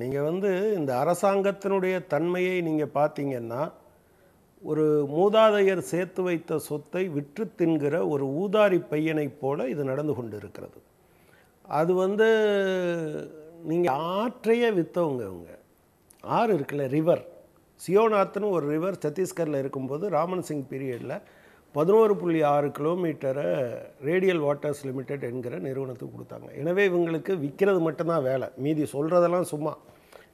நீங்கள் வந்து இந்த அரசாங்கத்தினுடைய தன்மையை நீங்கள் பார்த்தீங்கன்னா ஒரு மூதாதையர் சேர்த்து வைத்த சொத்தை விற்று தின்கிற ஒரு ஊதாரி பையனைப் போல இது நடந்து கொண்டு இருக்கிறது அது வந்து நீங்கள் ஆற்றையே விற்றவங்க இவங்க ஆறு இருக்குல்ல ரிவர் சியோநாத்னு ஒரு ரிவர் சத்தீஸ்கரில் இருக்கும்போது ராமன் சிங் பீரியடில் பதினோரு புள்ளி ஆறு கிலோமீட்டரை ரேடியல் வாட்டர்ஸ் லிமிடெட் என்கிற நிறுவனத்துக்கு கொடுத்தாங்க எனவே இவங்களுக்கு விற்கிறது மட்டும்தான் வேலை மீதி சொல்கிறதெல்லாம் சும்மா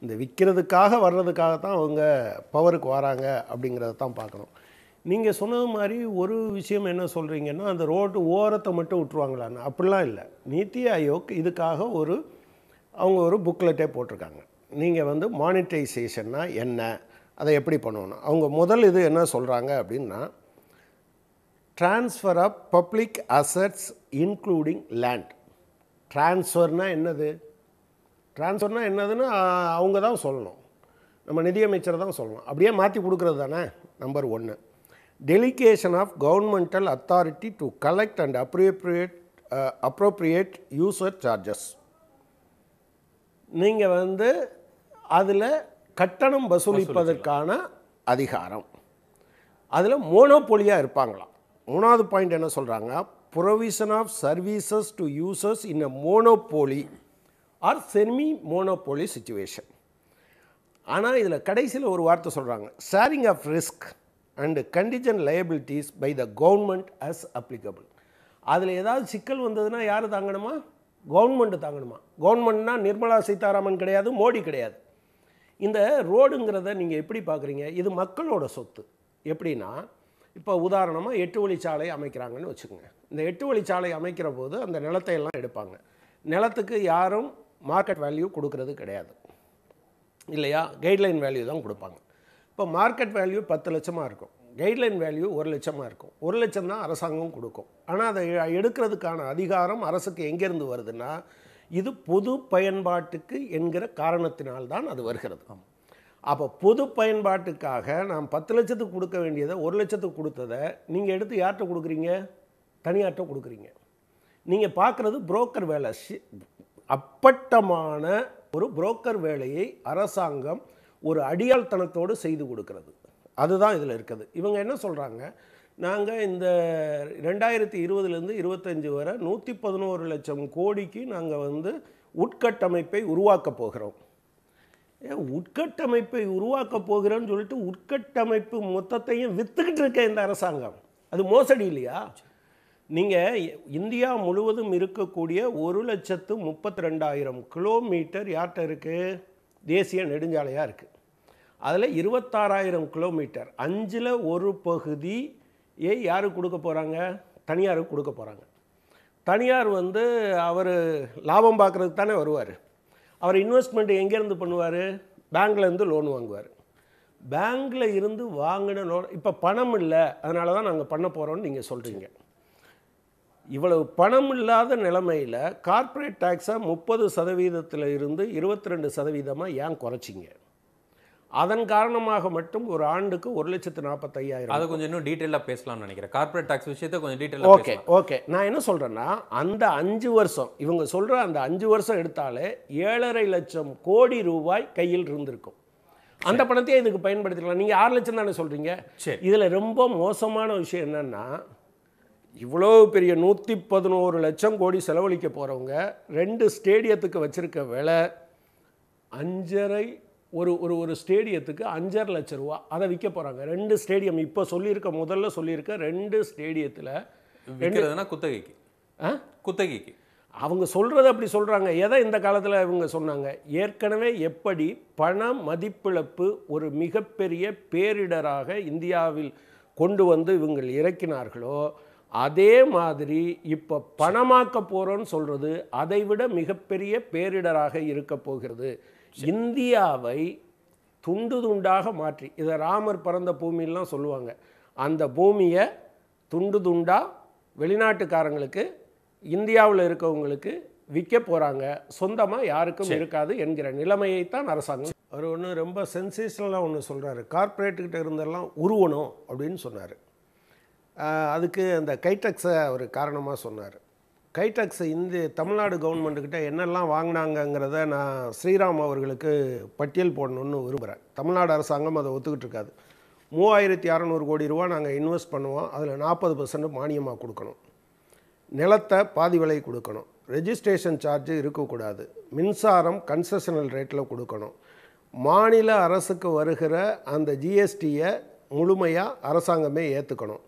இந்த விற்கிறதுக்காக வர்றதுக்காக தான் அவங்க பவருக்கு வராங்க அப்படிங்கிறத தான் பார்க்கணும் நீங்கள் சொன்னது மாதிரி ஒரு விஷயம் என்ன சொல்கிறீங்கன்னா அந்த ரோடு ஓரத்தை மட்டும் விட்டுருவாங்களான்னு அப்படிலாம் இல்லை நீத்தி ஆயோக் இதுக்காக ஒரு அவங்க ஒரு புக்லெட்டே போட்டிருக்காங்க நீங்கள் வந்து மானிட்டைசேஷன்னா என்ன அதை எப்படி பண்ணணும் அவங்க முதல் இது என்ன சொல்கிறாங்க அப்படின்னா transfer of public assets including land ட்ரான்ஸ்ஃபர்னால் என்னது ட்ரான்ஸ்ஃபர்னால் என்னதுன்னு அவங்க தான் சொல்லணும் நம்ம நிதியமைச்சரை தான் சொல்லணும் அப்படியே மாற்றி கொடுக்குறது தானே நம்பர் ஒன்று delegation of governmental authority to collect and appropriate appropriate user charges நீங்கள் வந்து அதில் கட்டணம் வசூலிப்பதற்கான அதிகாரம் அதில் மோனோபொலியாக இருப்பாங்களாம் மூணாவது பாயிண்ட் என்ன சொல்கிறாங்க provision of services to users in a monopoly or semi monopoly situation ஆனால் இதில் கடைசியில் ஒரு வார்த்தை சொல்கிறாங்க sharing of risk and condition liabilities by the government as applicable அதில் ஏதாவது சிக்கல் வந்ததுன்னா யார் தாங்கணுமா கவர்மெண்ட்டு தாங்கணுமா கவர்மெண்ட்னா நிர்மலா சீதாராமன் கிடையாது மோடி கிடையாது இந்த ரோடுங்கிறத நீங்கள் எப்படி பார்க்குறீங்க இது மக்களோட சொத்து எப்படின்னா இப்போ உதாரணமாக எட்டு வழிச்சாலை அமைக்கிறாங்கன்னு வச்சுக்கோங்க இந்த எட்டு வழிச்சாலை அமைக்கிற போது அந்த நிலத்தை எல்லாம் எடுப்பாங்க நிலத்துக்கு யாரும் மார்க்கெட் வேல்யூ கொடுக்கறது கிடையாது இல்லையா கைட்லைன் வேல்யூ தான் கொடுப்பாங்க இப்போ மார்க்கெட் வேல்யூ பத்து லட்சமாக இருக்கும் கைட்லைன் வேல்யூ ஒரு லட்சமாக இருக்கும் ஒரு லட்சம் தான் அரசாங்கம் கொடுக்கும் ஆனால் அதை எடுக்கிறதுக்கான அதிகாரம் அரசுக்கு எங்கேருந்து வருதுன்னா இது பொது பயன்பாட்டுக்கு என்கிற காரணத்தினால்தான் அது வருகிறது அப்போ பொது பயன்பாட்டுக்காக நான் பத்து லட்சத்துக்கு கொடுக்க வேண்டியதை ஒரு லட்சத்துக்கு கொடுத்ததை நீங்கள் எடுத்து யார்கிட்ட கொடுக்குறீங்க தனியார்கிட்ட கொடுக்குறீங்க நீங்கள் பார்க்குறது புரோக்கர் வேலை அப்பட்டமான ஒரு புரோக்கர் வேலையை அரசாங்கம் ஒரு அடியாள்தனத்தோடு செய்து கொடுக்கறது அதுதான் இதில் இருக்குது இவங்க என்ன சொல்கிறாங்க நாங்கள் இந்த ரெண்டாயிரத்தி இருபதுலேருந்து இருபத்தஞ்சி வரை நூற்றி பதினோரு லட்சம் கோடிக்கு நாங்கள் வந்து உட்கட்டமைப்பை உருவாக்கப் போகிறோம் உட்கட்டமைப்பை உருவாக்க போகிறேன்னு சொல்லிட்டு உட்கட்டமைப்பு மொத்தத்தையும் விற்றுக்கிட்டு இருக்க இந்த அரசாங்கம் அது மோசடி இல்லையா நீங்கள் இந்தியா முழுவதும் இருக்கக்கூடிய ஒரு லட்சத்து முப்பத்தி ரெண்டாயிரம் கிலோமீட்டர் யார்கிட்ட இருக்குது தேசிய நெடுஞ்சாலையாக இருக்குது அதில் இருபத்தாறாயிரம் கிலோமீட்டர் அஞ்சில் ஒரு பகுதியை யாருக்கு கொடுக்க போகிறாங்க தனியாருக்கு கொடுக்க போகிறாங்க தனியார் வந்து அவர் லாபம் பார்க்குறதுக்கு தானே வருவார் அவர் இன்வெஸ்ட்மெண்ட் எங்கேருந்து பண்ணுவார் பேங்க்லேருந்து லோன் வாங்குவார் பேங்க்கில் இருந்து வாங்கின லோன் இப்போ பணம் இல்லை அதனால தான் நாங்கள் பண்ண போகிறோம்னு நீங்கள் சொல்கிறீங்க இவ்வளவு பணம் இல்லாத நிலைமையில் கார்ப்பரேட் டேக்ஸை முப்பது சதவீதத்தில் இருந்து இருபத்தி ரெண்டு சதவீதமாக ஏன் குறைச்சிங்க அதன் காரணமாக மட்டும் ஒரு ஆண்டுக்கு ஒரு லட்சத்து நாற்பத்தையாயிரம் அதை கொஞ்சம் இன்னும் டீட்டெயிலாக பேசலாம்னு நினைக்கிறேன் கார்பரேட் டாக்ஸ் விஷயத்தை கொஞ்சம் டீட்டெயில் ஓகே ஓகே நான் என்ன சொல்கிறேன்னா அந்த அஞ்சு வருஷம் இவங்க சொல்கிற அந்த அஞ்சு வருஷம் எடுத்தாலே ஏழரை லட்சம் கோடி ரூபாய் கையில் இருந்திருக்கும் அந்த பணத்தையே இதுக்கு பயன்படுத்திக்கலாம் நீங்கள் ஆறு லட்சம் தானே சொல்கிறீங்க சரி இதில் ரொம்ப மோசமான விஷயம் என்னென்னா இவ்வளோ பெரிய நூற்றி பதினோரு லட்சம் கோடி செலவழிக்க போகிறவங்க ரெண்டு ஸ்டேடியத்துக்கு வச்சுருக்க விலை அஞ்சரை ஒரு ஒரு ஒரு ஸ்டேடியத்துக்கு அஞ்சரை லட்ச ரூபா அதை விற்க போகிறாங்க ரெண்டு ஸ்டேடியம் இப்போ சொல்லியிருக்க முதல்ல சொல்லியிருக்க ரெண்டு ஸ்டேடியத்தில் விற்கிறதுனா குத்தகைக்கு ஆ குத்தகைக்கு அவங்க சொல்கிறது அப்படி சொல்கிறாங்க எதை இந்த காலத்தில் இவங்க சொன்னாங்க ஏற்கனவே எப்படி பண மதிப்பிழப்பு ஒரு மிகப்பெரிய பேரிடராக இந்தியாவில் கொண்டு வந்து இவங்கள் இறக்கினார்களோ அதே மாதிரி இப்போ பணமாக்க போகிறோன்னு சொல்கிறது அதைவிட மிகப்பெரிய பேரிடராக இருக்க போகிறது இந்தியாவை துண்டு துண்டாக மாற்றி இதை ராமர் பிறந்த பூமியெல்லாம் சொல்லுவாங்க அந்த பூமியை துண்டு துண்டாக வெளிநாட்டுக்காரங்களுக்கு இந்தியாவில் இருக்கவங்களுக்கு விற்க போகிறாங்க சொந்தமாக யாருக்கும் இருக்காது என்கிற நிலைமையை தான் அரசாங்கம் அவர் ஒன்று ரொம்ப சென்சேஷனலாக ஒன்று சொல்கிறாரு கார்ப்பரேட்டுக்கிட்ட இருந்தெல்லாம் உருவணும் அப்படின்னு சொன்னார் அதுக்கு அந்த கைட்டக்ஸை அவர் காரணமாக சொன்னார் கைடாக்ஸை இந்த தமிழ்நாடு கவர்மெண்ட்டுக்கிட்ட என்னெல்லாம் வாங்கினாங்கங்கிறத நான் ஸ்ரீராம் அவர்களுக்கு பட்டியல் போடணும்னு விரும்புகிறேன் தமிழ்நாடு அரசாங்கம் அதை ஒத்துக்கிட்டு இருக்காது மூவாயிரத்தி அறநூறு கோடி ரூபா நாங்கள் இன்வெஸ்ட் பண்ணுவோம் அதில் நாற்பது பர்சன்ட் மானியமாக கொடுக்கணும் நிலத்தை பாதி விலை கொடுக்கணும் ரெஜிஸ்ட்ரேஷன் சார்ஜு இருக்கக்கூடாது மின்சாரம் கன்செஷனல் ரேட்டில் கொடுக்கணும் மாநில அரசுக்கு வருகிற அந்த ஜிஎஸ்டியை முழுமையாக அரசாங்கமே ஏற்றுக்கணும்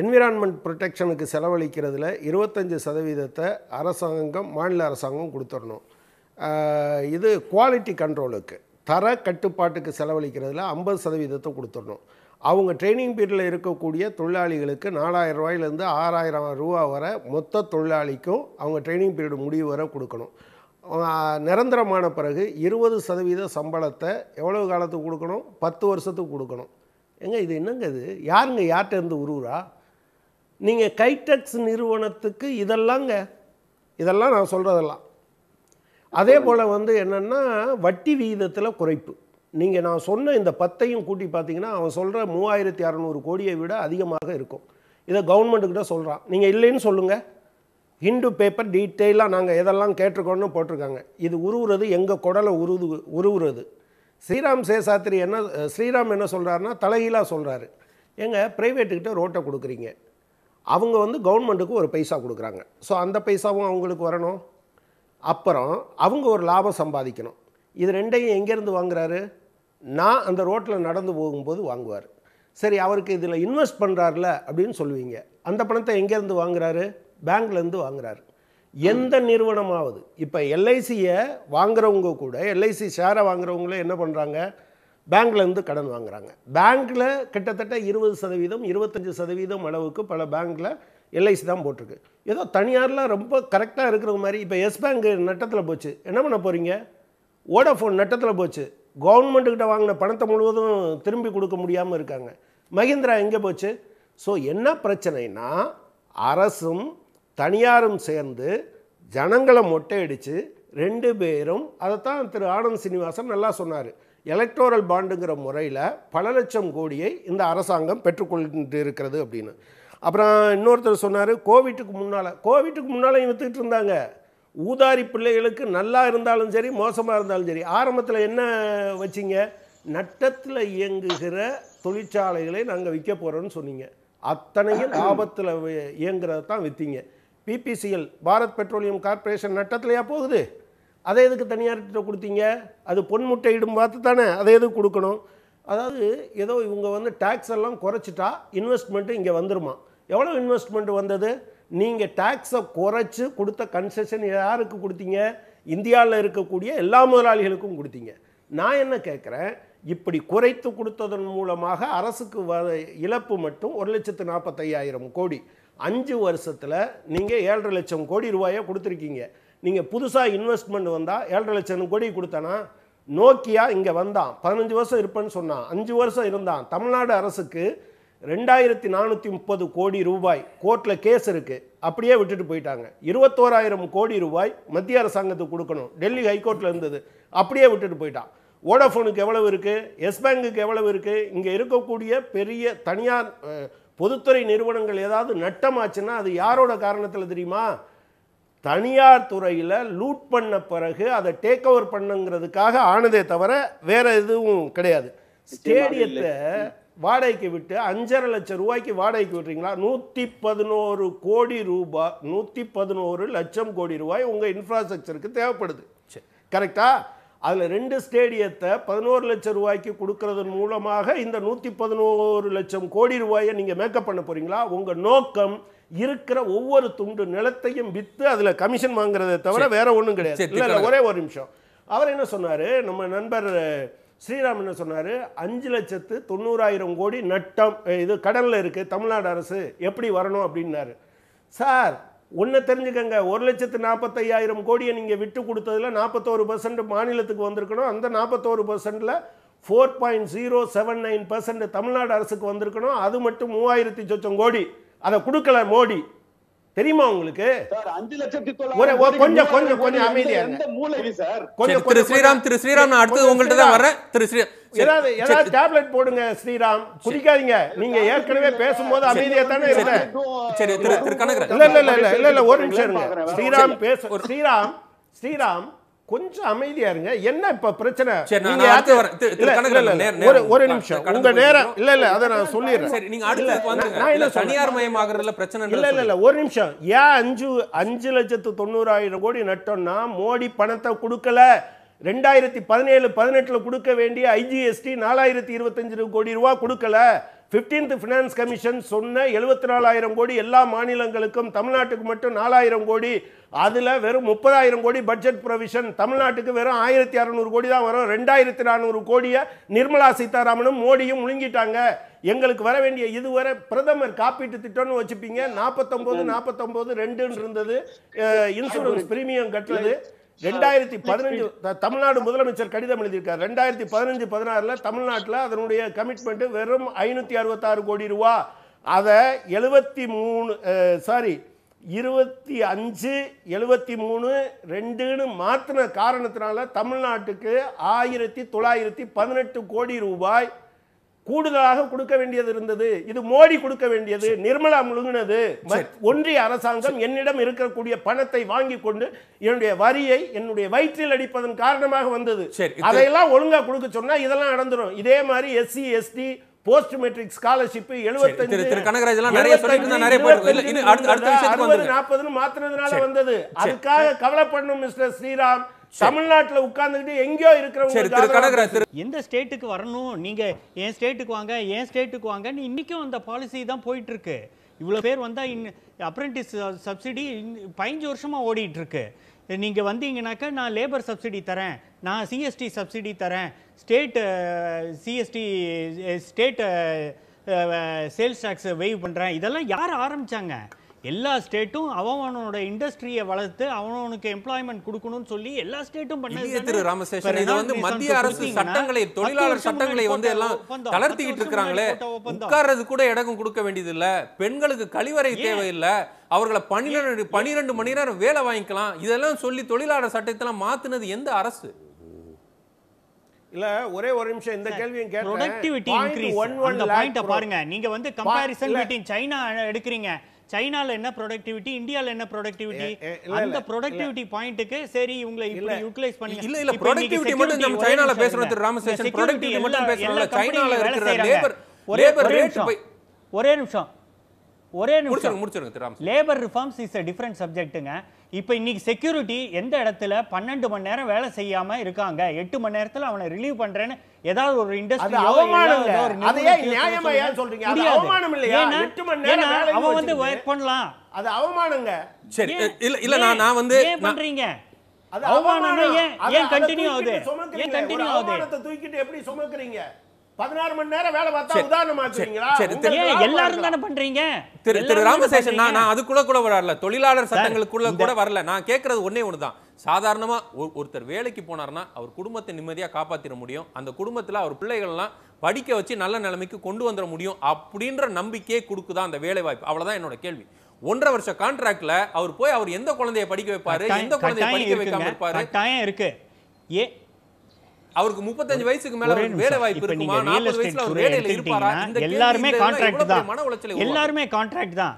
என்விரான்மெண்ட் ப்ரொடெக்ஷனுக்கு செலவழிக்கிறதுல இருபத்தஞ்சி சதவீதத்தை அரசாங்கம் மாநில அரசாங்கம் கொடுத்துடணும் இது குவாலிட்டி கண்ட்ரோலுக்கு தர கட்டுப்பாட்டுக்கு செலவழிக்கிறதுல ஐம்பது சதவீதத்தை கொடுத்துடணும் அவங்க ட்ரைனிங் பீரியடில் இருக்கக்கூடிய தொழிலாளிகளுக்கு நாலாயிரம் ரூபாயிலேருந்து ஆறாயிரம் ரூபா வர மொத்த தொழிலாளிக்கும் அவங்க ட்ரைனிங் பீரியட் முடிவு வர கொடுக்கணும் நிரந்தரமான பிறகு இருபது சதவீத சம்பளத்தை எவ்வளவு காலத்துக்கு கொடுக்கணும் பத்து வருஷத்துக்கு கொடுக்கணும் ஏங்க இது என்னங்க இது யாருங்க யார்கிட்ட இருந்து உருவுறா நீங்கள் கைடெக்ஸ் நிறுவனத்துக்கு இதெல்லாங்க இதெல்லாம் நான் சொல்கிறதெல்லாம் அதே போல் வந்து என்னென்னா வட்டி விகிதத்தில் குறைப்பு நீங்கள் நான் சொன்ன இந்த பத்தையும் கூட்டி பார்த்தீங்கன்னா அவன் சொல்கிற மூவாயிரத்தி அறநூறு கோடியை விட அதிகமாக இருக்கும் இதை கவர்மெண்ட்டுக்கிட்ட சொல்கிறான் நீங்கள் இல்லைன்னு சொல்லுங்கள் ஹிண்டு பேப்பர் டீட்டெயிலாக நாங்கள் எதெல்லாம் கேட்டிருக்கோன்னு போட்டிருக்காங்க இது உருவுறது எங்கள் குடலை உருது உருவுறது ஸ்ரீராம் சேசாத்திரி என்ன ஸ்ரீராம் என்ன சொல்கிறாருன்னா தலைகீழாக சொல்கிறாரு ஏங்க ப்ரைவேட்டுக்கிட்ட ரோட்டை கொடுக்குறீங்க அவங்க வந்து கவர்மெண்ட்டுக்கு ஒரு பைசா கொடுக்குறாங்க ஸோ அந்த பைசாவும் அவங்களுக்கு வரணும் அப்புறம் அவங்க ஒரு லாபம் சம்பாதிக்கணும் இது ரெண்டையும் எங்கேருந்து வாங்குறாரு நான் அந்த ரோட்டில் நடந்து போகும்போது வாங்குவார் சரி அவருக்கு இதில் இன்வெஸ்ட் பண்ணுறாருல அப்படின்னு சொல்லுவீங்க அந்த பணத்தை எங்கேருந்து வாங்குறாரு பேங்க்லேருந்து வாங்குறாரு எந்த நிறுவனமாவது இப்போ எல்ஐசியை வாங்குறவங்க கூட எல்ஐசி ஷேரை வாங்குறவங்களே என்ன பண்ணுறாங்க பேங்க்லேருந்து கடன் வாங்குறாங்க பேங்க்கில் கிட்டத்தட்ட இருபது சதவீதம் இருபத்தஞ்சி சதவீதம் அளவுக்கு பல பேங்க்கில் எல்ஐசி தான் போட்டிருக்கு ஏதோ தனியார்லாம் ரொம்ப கரெக்டாக இருக்கிற மாதிரி இப்போ எஸ் பேங்க் நட்டத்தில் போச்சு என்ன பண்ண போகிறீங்க ஓடஃபோன் நட்டத்தில் போச்சு கவர்மெண்ட்டுக்கிட்ட வாங்கின பணத்தை முழுவதும் திரும்பி கொடுக்க முடியாமல் இருக்காங்க மஹிந்திரா எங்கே போச்சு ஸோ என்ன பிரச்சனைனா அரசும் தனியாரும் சேர்ந்து ஜனங்களை மொட்டையடித்து ரெண்டு பேரும் அதைத்தான் திரு ஆனந்த் சீனிவாசன் நல்லா சொன்னார் எலக்டோரல் பாண்டுங்கிற முறையில் பல லட்சம் கோடியை இந்த அரசாங்கம் பெற்றுக்கொண்டு இருக்கிறது அப்படின்னு அப்புறம் இன்னொருத்தர் சொன்னார் கோவிட்டுக்கு முன்னால் கோவிட்டுக்கு முன்னால் இவத்துக்கிட்டு இருந்தாங்க ஊதாரி பிள்ளைகளுக்கு நல்லா இருந்தாலும் சரி மோசமாக இருந்தாலும் சரி ஆரம்பத்தில் என்ன வச்சிங்க நட்டத்தில் இயங்குகிற தொழிற்சாலைகளை நாங்கள் விற்க போகிறோன்னு சொன்னீங்க அத்தனையும் லாபத்தில் இயங்குறத தான் விற்றீங்க பிபிசிஎல் பாரத் பெட்ரோலியம் கார்பரேஷன் நட்டத்திலையா போகுது அதை எதுக்கு தனியார்கிட்ட கொடுத்தீங்க அது பொன்முட்டை இடும் பார்த்து தானே அதை எதுக்கு கொடுக்கணும் அதாவது ஏதோ இவங்க வந்து டேக்ஸ் எல்லாம் குறைச்சிட்டா இன்வெஸ்ட்மெண்ட்டு இங்கே வந்துருமா எவ்வளோ இன்வெஸ்ட்மெண்ட் வந்தது நீங்கள் டேக்ஸை குறைச்சி கொடுத்த கன்செஷன் யாருக்கு கொடுத்தீங்க இந்தியாவில் இருக்கக்கூடிய எல்லா முதலாளிகளுக்கும் கொடுத்தீங்க நான் என்ன கேட்குறேன் இப்படி குறைத்து கொடுத்ததன் மூலமாக அரசுக்கு வ இழப்பு மட்டும் ஒரு லட்சத்து நாற்பத்தையாயிரம் கோடி அஞ்சு வருஷத்தில் நீங்கள் ஏழரை லட்சம் கோடி ரூபாயை கொடுத்துருக்கீங்க நீங்கள் புதுசாக இன்வெஸ்ட்மெண்ட் வந்தால் ஏழரை லட்சம் கோடி கொடுத்தனா நோக்கியா இங்கே வந்தான் பதினஞ்சு வருஷம் இருப்பேன்னு சொன்னான் அஞ்சு வருஷம் இருந்தான் தமிழ்நாடு அரசுக்கு ரெண்டாயிரத்தி நானூற்றி முப்பது கோடி ரூபாய் கோர்ட்டில் கேஸ் இருக்குது அப்படியே விட்டுட்டு போயிட்டாங்க இருபத்தோராயிரம் கோடி ரூபாய் மத்திய அரசாங்கத்துக்கு கொடுக்கணும் டெல்லி ஹைகோர்ட்டில் இருந்தது அப்படியே விட்டுட்டு போயிட்டான் ஓடோஃபோனுக்கு எவ்வளவு இருக்குது எஸ் பேங்குக்கு எவ்வளவு இருக்குது இங்கே இருக்கக்கூடிய பெரிய தனியார் பொதுத்துறை நிறுவனங்கள் ஏதாவது நட்டமாச்சுன்னா அது யாரோட காரணத்தில் தெரியுமா தனியார் துறையில் லூட் பண்ண பிறகு அதை டேக் ஓவர் பண்ணுங்கிறதுக்காக ஆனதே தவிர வேறு எதுவும் கிடையாது ஸ்டேடியத்தை வாடகைக்கு விட்டு அஞ்சரை லட்சம் ரூபாய்க்கு வாடகைக்கு விட்டுறீங்களா நூற்றி பதினோரு கோடி ரூபாய் நூற்றி பதினோரு லட்சம் கோடி ரூபாய் உங்கள் இன்ஃப்ராஸ்ட்ரக்சருக்கு தேவைப்படுது கரெக்டாக அதில் ரெண்டு ஸ்டேடியத்தை பதினோரு லட்சம் ரூபாய்க்கு கொடுக்கறதன் மூலமாக இந்த நூற்றி பதினோரு லட்சம் கோடி ரூபாயை நீங்கள் மேக்கப் பண்ண போகிறீங்களா உங்கள் நோக்கம் இருக்கிற ஒவ்வொரு துண்டு நிலத்தையும் விற்று அதில் கமிஷன் வாங்குறதை தவிர வேற ஒன்றும் கிடையாது இல்லை இல்லை ஒரே ஒரு நிமிஷம் அவர் என்ன சொன்னார் நம்ம நண்பர் ஸ்ரீராம் என்ன சொன்னார் அஞ்சு லட்சத்து தொண்ணூறாயிரம் கோடி நட்டம் இது கடனில் இருக்குது தமிழ்நாடு அரசு எப்படி வரணும் அப்படின்னாரு சார் ஒன்று தெரிஞ்சுக்கங்க ஒரு லட்சத்து நாற்பத்தையாயிரம் கோடியை நீங்கள் விட்டு கொடுத்ததில் நாற்பத்தோரு பர்சன்ட் மாநிலத்துக்கு வந்திருக்கணும் அந்த நாற்பத்தோரு பர்சன்ட்டில் four point zero seven nine percent Tamil Nadu அரசுக்கு வந்திருக்கணும் அது மட்டும் மூவாயிரத்தி சொச்சம் கோடி அதை கொடுக்கல மோடி தெரியுமா உங்களுக்கு கொஞ்சம் கொஞ்சம் கொஞ்சம் அமைதியா கொஞ்சம் திரு ஸ்ரீராம் திரு ஸ்ரீராம் நான் அடுத்து உங்கள்ட்ட தான் வரேன் திரு ஸ்ரீராம் ஏதாவது ஏதாவது டேப்லெட் போடுங்க ஸ்ரீராம் குதிக்காதீங்க நீங்க ஏற்கனவே பேசும்போது அமைதியா தானே இருந்தேன் சரி திரு திரு கனகரன் இல்ல இல்ல இல்ல இல்ல ஒரு நிமிஷம் இருங்க ஸ்ரீராம் பேச ஸ்ரீராம் ஸ்ரீராம் கொஞ்சம் அமைதியா இருங்க என்ன இப்ப பிரச்சனை ஒரு ஒரு நிமிஷம் உங்க நேரம் இல்ல இல்ல அதை நான் சொல்லிடுறேன் நீங்க அடுத்து தனியார் மயமாகறதுல பிரச்சனை இல்ல இல்ல இல்ல ஒரு நிமிஷம் ஏன் அஞ்சு அஞ்சு லட்சத்து தொண்ணூறாயிரம் கோடி நட்டோம்னா மோடி பணத்தை கொடுக்கல ரெண்டாயிரத்தி பதினேழு பதினெட்டுல கொடுக்க வேண்டிய ஐஜிஎஸ்டி நாலாயிரத்தி இருபத்தஞ்சு கோடி ரூபா கொடுக்கல பிப்டீன்த் ஃபினான்ஸ் கமிஷன் சொன்ன எழுபத்தி நாலாயிரம் கோடி எல்லா மாநிலங்களுக்கும் தமிழ்நாட்டுக்கு மட்டும் நாலாயிரம் கோடி அதில் வெறும் முப்பதாயிரம் கோடி பட்ஜெட் ப்ரொவிஷன் தமிழ்நாட்டுக்கு வெறும் ஆயிரத்தி அறநூறு கோடி தான் வரும் ரெண்டாயிரத்தி நானூறு கோடியை நிர்மலா சீதாராமனும் மோடியும் முழுங்கிட்டாங்க எங்களுக்கு வர வேண்டிய இதுவரை பிரதமர் காப்பீட்டு திட்டம்னு வச்சுப்பீங்க நாற்பத்தொம்போது நாற்பத்தொம்போது ரெண்டுன்னு இருந்தது இன்சூரன்ஸ் பிரீமியம் கட்டுறது ரெண்டாயிரத்தி பதினஞ்சு தமிழ்நாடு முதலமைச்சர் கடிதம் எழுதியிருக்கார் ரெண்டாயிரத்தி பதினஞ்சு பதினாறில் தமிழ்நாட்டில் அதனுடைய கமிட்மெண்ட் வெறும் ஐநூற்றி அறுபத்தாறு கோடி ரூபா அதை எழுபத்தி மூணு சாரி இருபத்தி அஞ்சு எழுபத்தி மூணு ரெண்டுன்னு மாற்றின காரணத்தினால தமிழ்நாட்டுக்கு ஆயிரத்தி தொள்ளாயிரத்தி பதினெட்டு கோடி ரூபாய் கூடுதலாக கொடுக்க வேண்டியது இருந்தது இது மோடி கொடுக்க வேண்டியது நிர்மலா முழுங்கினது ஒன்றிய அரசாங்கம் என்னிடம் இருக்கக்கூடிய பணத்தை வாங்கி கொண்டு என்னுடைய வரியை என்னுடைய வயிற்றில் அடிப்பதன் காரணமாக வந்தது அதையெல்லாம் ஒழுங்கா கொடுக்க சொன்னா இதெல்லாம் நடந்துடும் இதே மாதிரி SC ST post matric scholarship எழுபத்தஞ்சு நாற்பதுன்னு மாத்தினதுனால வந்தது அதுக்காக கவலைப்படணும் மிஸ்டர் ஸ்ரீராம் தமிழ்நாட்டில் உட்கார்ந்துக்கிட்டு எங்கேயோ இருக்கிறவங்க எந்த ஸ்டேட்டுக்கு வரணும் நீங்க என் ஸ்டேட்டுக்கு வாங்க என் ஸ்டேட்டுக்கு வாங்க இன்னைக்கும் அந்த பாலிசி தான் போயிட்டு இருக்கு இவ்வளோ பேர் வந்தால் இன் அப்ரெண்டிஸ் சப்சிடி பதினஞ்சு வருஷமாக ஓடிட்டு இருக்கு நீங்கள் வந்தீங்கனாக்கா நான் லேபர் சப்சிடி தரேன் நான் சிஎஸ்டி சப்சிடி தரேன் ஸ்டேட் சிஎஸ்டி ஸ்டேட் சேல்ஸ் டேக்ஸை வெய்வ் பண்ணுறேன் இதெல்லாம் யார் ஆரம்பித்தாங்க எல்லா ஸ்டேட்டும் அவனோட இண்டஸ்ட்ரியை வளர்த்து அவனுக்கு எம்ப்ளாய்மெண்ட் கொடுக்கணும்னு சொல்லி எல்லா ஸ்டேட்டும் பண்ணி திரு ராமசேஷன் இது வந்து மத்திய அரசு சட்டங்களை தொழிலாளர் சட்டங்களை வந்து எல்லாம் தளர்த்திக்கிட்டு இருக்கிறாங்களே உட்கார்றது கூட இடம் கொடுக்க வேண்டியது இல்ல பெண்களுக்கு கழிவறை தேவையில்லை அவர்களை பன்னிரெண்டு பன்னிரெண்டு மணி நேரம் வேலை வாங்கிக்கலாம் இதெல்லாம் சொல்லி தொழிலாளர் சட்டத்தெல்லாம் மாத்தினது எந்த அரசு இல்ல ஒரே ஒரு நிமிஷம் இந்த கேள்வியும் கேட்டேன் ப்ரொடக்டிவிட்டி இன்கிரீஸ் அந்த பாயிண்ட பாருங்க நீங்க வந்து கம்பேரிசன் பிட்வீன் சைனா எடுக்கிறீங்க சைனால என்ன ப்ரொடக்டிவிட்டி இந்தியால என்ன ப்ரொடக்டிவிட்டி அந்த ப்ரொடக்டிவிட்டி பாயிண்ட்க்கு சரி இவங்களை இப்படி யூட்டிலைஸ் பண்ணி இல்ல இல்ல ப்ரொடக்டிவிட்டி மட்டும் நம்ம சைனால பேசுறோம் திரு ராமசேஷன் ப்ரொடக்டிவிட்டி மட்டும் பேசுறோம் சைனால இருக்கிற லேபர் லேபர் ரேட் ஒரே நிமிஷம் ஒரே நிமிஷம் முடிச்சிருங்க Thiru Ramaseshan labour reforms is a different சப்ஜெக்ட்டுங்க இப்போ இன்றைக்கி செக்யூரிட்டி எந்த இடத்துல பன்னெண்டு மணி நேரம் வேலை செய்யாமல் இருக்காங்க எட்டு மணி நேரத்தில் அவனை ரிலீவ் பண்ணுறேன்னு ஏதாவது ஒரு இண்டஸ்ட்ரி அவன் வந்து ஒர்க் பண்ணலாம் அது அவமானங்க சரி இல்ல இல்ல நான் நான் வந்து பண்றீங்க அது அவமானம் ஏன் கண்டினியூ ஆகுது ஏன் கண்டினியூ ஆகுது தூக்கிட்டு எப்படி சுமக்குறீங்க பதினாறு தானே பண்றீங்க நான் நான் அதுக்குள்ள கூட வரல தொழிலாளர் சட்டங்களுக்குள்ள கூட வரல நான் கேட்கறது ஒன்னே ஒன்று தான் சாதாரணமா ஒருத்தர் வேலைக்கு போனார்னா அவர் குடும்பத்தை நிம்மதியா காப்பாத்திர முடியும் அந்த குடும்பத்துல அவர் பிள்ளைகள்லாம் படிக்க வச்சு நல்ல நிலைமைக்கு கொண்டு வந்துட முடியும் அப்படின்ற நம்பிக்கையே கொடுக்குதா அந்த வேலை வாய்ப்பு அவ்வளவுதான் என்னோட கேள்வி ஒன்றரை வருஷ கான்ட்ராக்ட்ல அவர் போய் அவர் எந்த குழந்தைய படிக்க வைப்பாரு எந்த குழந்தைய படிக்க வைக்காம இருப்பாரு இருக்கு ஏ அவருக்கு முப்பத்தஞ்சு வயசுக்கு மேல வேலை வாய்ப்பு இருக்குமா நாற்பது வயசுல அவர் வேலையில இருப்பாரா எல்லாருமே கான்ட்ராக்ட் தான் மன உளைச்சல் எல்லாருமே கான்ட்ராக்ட் தான்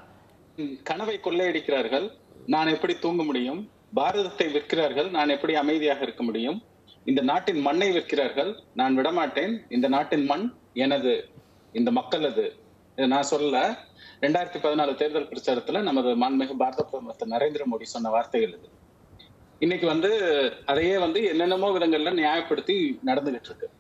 கனவை கொள்ளையடிக்கிறார்கள் நான் எப்படி தூங்க முடியும் பாரதத்தை விற்கிறார்கள் நான் எப்படி அமைதியாக இருக்க முடியும் இந்த நாட்டின் மண்ணை விற்கிறார்கள் நான் விடமாட்டேன் இந்த நாட்டின் மண் எனது இந்த மக்களது இதை நான் சொல்ல ரெண்டாயிரத்தி பதினாலு தேர்தல் பிரச்சாரத்துல நமது மாண்புமிகு பாரத பிரதமர் நரேந்திர மோடி சொன்ன வார்த்தைகள் இது இன்னைக்கு வந்து அதையே வந்து என்னென்னமோ விதங்கள்ல நியாயப்படுத்தி நடந்துகிட்டு இருக்கு